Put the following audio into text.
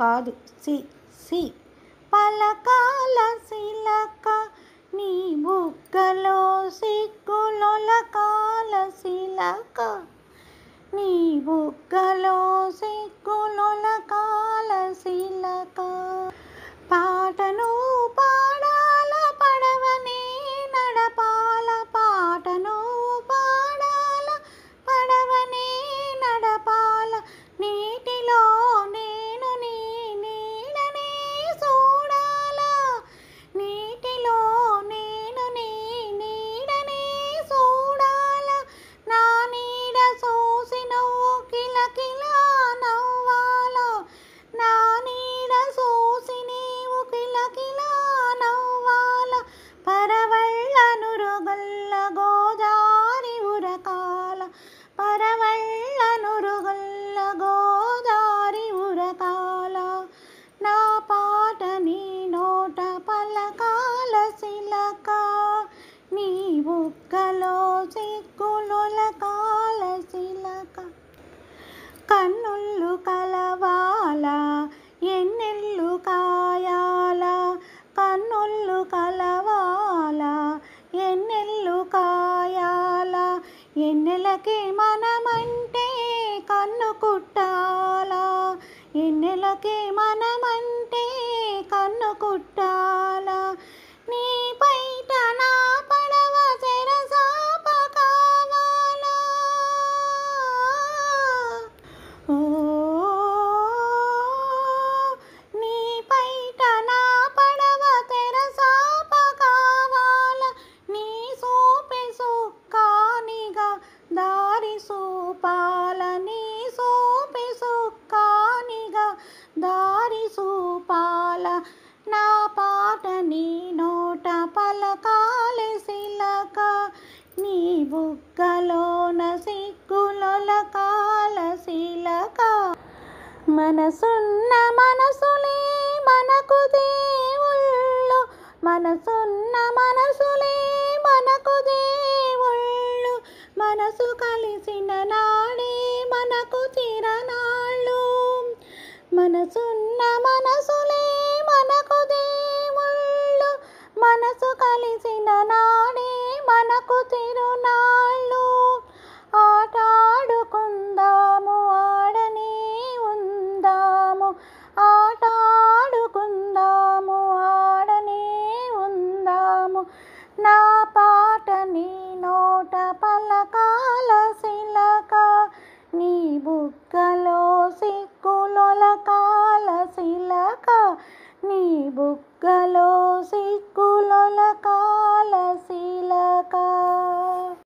కాదు C C పలకాల శిలక నీ బుగ్గలో సిగ్గులొలకాల శిలక నీ బుగ్గలో సిగ్గులొల సిగ్గులుల కాల శిలక కన్నుళ్ళు కలవాల ఎన్నెళ్ళు కాయాల కన్నుళ్ళు కలవాల ఎన్నెళ్ళు కాయాల ఎన్నెలకి మనమంటే కన్ను కుట్టాల నా పాట నీ నోట పలకాలి శిలక నీ బుగ్గలోన సిగ్గులొలకాల శిలక మనసున్న మనసులే మనకు దేవుళ్ళు మనసున్న మనసులే మనకు దేవుళ్ళు మనసు కలిసిన నాడే మనకు చిరనాళ్ళు మనసున్న కలిసిన నాడే మనకు తిరునాళ్ళు నీ బుగ్గలో సిక్కులొల కాలశీలక